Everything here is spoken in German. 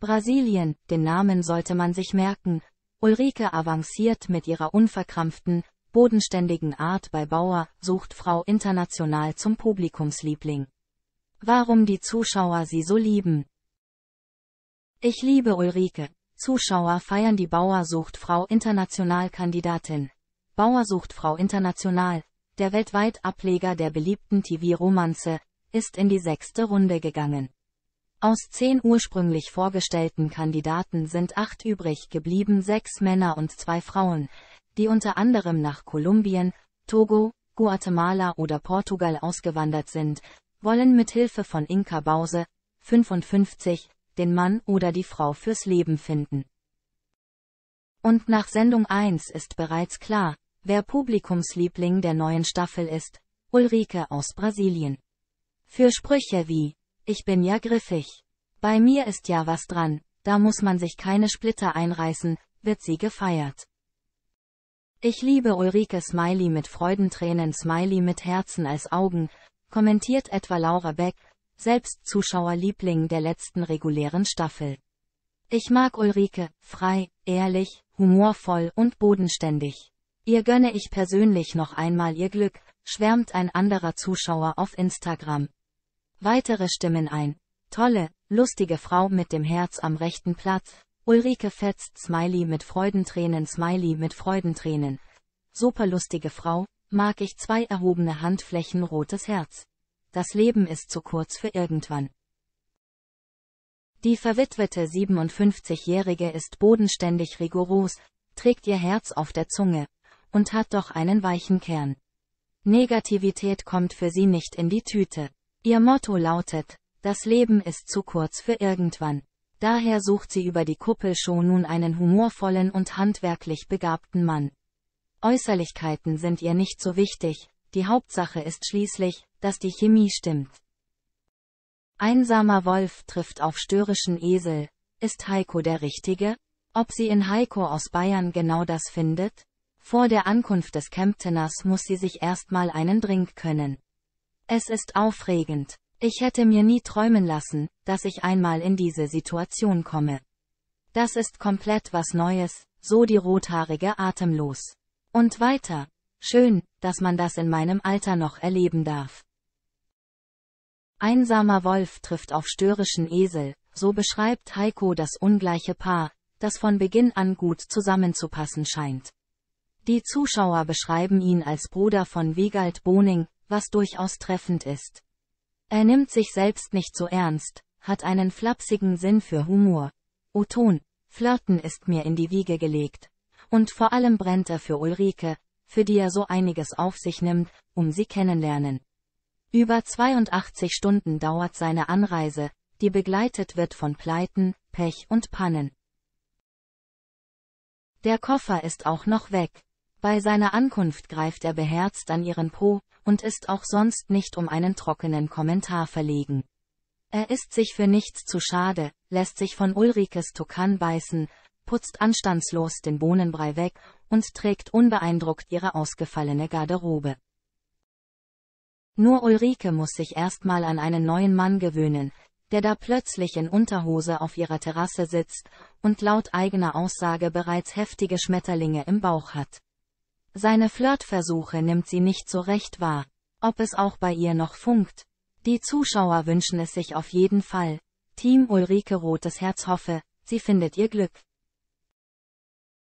Brasilien, den Namen sollte man sich merken. Ulrike avanciert mit ihrer unverkrampften, bodenständigen Art bei Bauer sucht Frau international zum Publikumsliebling. Warum die Zuschauer sie so lieben? Ich liebe Ulrike. Zuschauer feiern die Bauer sucht Frau international Kandidatin. Bauer sucht Frau international, der weltweit Ableger der beliebten TV-Romanze, ist in die sechste Runde gegangen. Aus zehn ursprünglich vorgestellten Kandidaten sind acht übrig geblieben, sechs Männer und zwei Frauen, die unter anderem nach Kolumbien, Togo, Guatemala oder Portugal ausgewandert sind, wollen mit Hilfe von Inka Bause, 55, den Mann oder die Frau fürs Leben finden. Und nach Sendung 1 ist bereits klar, wer Publikumsliebling der neuen Staffel ist, Ulrike aus Brasilien. Für Sprüche wie ich bin ja griffig. Bei mir ist ja was dran, da muss man sich keine Splitter einreißen, wird sie gefeiert. Ich liebe Ulrike Smiley mit Freudentränen Smiley mit Herzen als Augen, kommentiert etwa Laura Beck, selbst Zuschauerliebling der letzten regulären Staffel. Ich mag Ulrike, frei, ehrlich, humorvoll und bodenständig. Ihr gönne ich persönlich noch einmal ihr Glück, schwärmt ein anderer Zuschauer auf Instagram. Weitere stimmen ein. Tolle, lustige Frau mit dem Herz am rechten Platz. Ulrike fetzt Smiley mit Freudentränen, Smiley mit Freudentränen. Super lustige Frau, mag ich zwei erhobene Handflächen rotes Herz. Das Leben ist zu kurz für irgendwann. Die verwitwete 57-Jährige ist bodenständig rigoros, trägt ihr Herz auf der Zunge und hat doch einen weichen Kern. Negativität kommt für sie nicht in die Tüte. Ihr Motto lautet, das Leben ist zu kurz für irgendwann. Daher sucht sie über die Kuppelshow nun einen humorvollen und handwerklich begabten Mann. Äußerlichkeiten sind ihr nicht so wichtig, die Hauptsache ist schließlich, dass die Chemie stimmt. Einsamer Wolf trifft auf störrischen Esel. Ist Heiko der Richtige? Ob sie in Heiko aus Bayern genau das findet? Vor der Ankunft des Kempteners muss sie sich erstmal einen Drink können. Es ist aufregend. Ich hätte mir nie träumen lassen, dass ich einmal in diese Situation komme. Das ist komplett was Neues, so die rothaarige atemlos. Und weiter. Schön, dass man das in meinem Alter noch erleben darf. Einsamer Wolf trifft auf störrischen Esel, so beschreibt Heiko das ungleiche Paar, das von Beginn an gut zusammenzupassen scheint. Die Zuschauer beschreiben ihn als Bruder von Wiegald Boning, was durchaus treffend ist. Er nimmt sich selbst nicht so ernst, hat einen flapsigen Sinn für Humor. Oton, Flirten ist mir in die Wiege gelegt. Und vor allem brennt er für Ulrike, für die er so einiges auf sich nimmt, um sie kennenlernen. Über 82 Stunden dauert seine Anreise, die begleitet wird von Pleiten, Pech und Pannen. Der Koffer ist auch noch weg, bei seiner Ankunft greift er beherzt an ihren Po und ist auch sonst nicht um einen trockenen Kommentar verlegen. Er ist sich für nichts zu schade, lässt sich von Ulrikes Tokan beißen, putzt anstandslos den Bohnenbrei weg und trägt unbeeindruckt ihre ausgefallene Garderobe. Nur Ulrike muss sich erstmal an einen neuen Mann gewöhnen, der da plötzlich in Unterhose auf ihrer Terrasse sitzt und laut eigener Aussage bereits heftige Schmetterlinge im Bauch hat. Seine Flirtversuche nimmt sie nicht so recht wahr. Ob es auch bei ihr noch funkt? Die Zuschauer wünschen es sich auf jeden Fall. Team Ulrike Rotes Herz hoffe, sie findet ihr Glück.